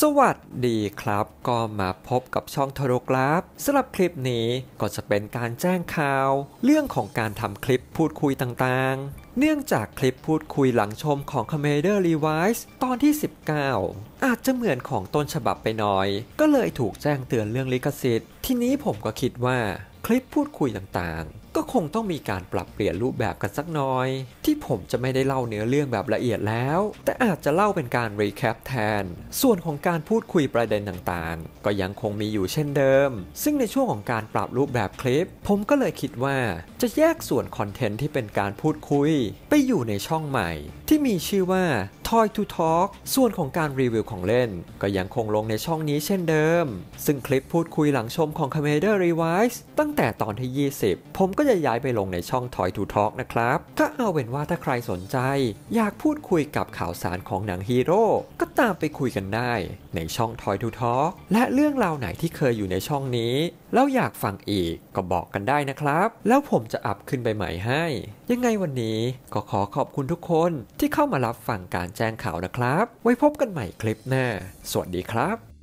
สวัสดีครับ ก็มาพบกับช่องทรกราฟสำหรับคลิปนี้ก็จะเป็นการแจ้งข่าว เรื่องของการทำคลิปพูดคุยต่างๆเนื่องจากคลิปพูดคุยหลังชมของ Commander Revise ตอนที่ 19 อาจจะเหมือนของต้นฉบับไปหน่อย ก็เลยถูกแจ้งเตือนเรื่องลิขสิทธิ์ ทีนี้ผมก็คิดว่าคลิปพูดคุยต่างๆก็คงต้องมีการปรับเปลี่ยนรูปแบบกันสักน้อย ที่ผมจะไม่ได้เล่าเนื้อเรื่องแบบละเอียดแล้ว แต่อาจจะเล่าเป็นการรีแคปแทนส่วนของการพูดคุยประเด็นต่างๆ ก็ยังคงมีอยู่เช่นเดิม ซึ่งในช่วงของการปรับรูปแบบคลิป ผมก็เลยคิดว่า จะแยกส่วนคอนเทนต์ที่เป็นการพูดคุย ไปอยู่ในช่องใหม่ ที่มีชื่อว่า Toy to Talk ส่วนของการรีวิวของเล่น ก็ยังคงลงในช่องนี้เช่นเดิม ซึ่งคลิปพูดคุยหลังชมของ c o m m a n d e r Revise ตั้งแต่ตอนที่ 20ผมก็จะย้ายไปลงในช่อง Toy to Talk นะครับ ก็เอาเป็นว่าถ้าใครสนใจ อยากพูดคุยกับข่าวสารของหนังฮีโร่ก็ตามไปคุยกันได้ในช่อง Toy to Talk และเรื่องราวไหนที่เคยอยู่ในช่องนี้ แล้วอยากฟังอีกก็บอกกันได้นะครับ แล้วผมจะอัพขึ้นไปใหม่ให้ ยังไงวันนี้ก็ขอขอบคุณทุกคนที่เข้ามารับฟังการแจ้งข่าวนะครับ ไว้พบกันใหม่คลิปหน้าสวัสดีครับ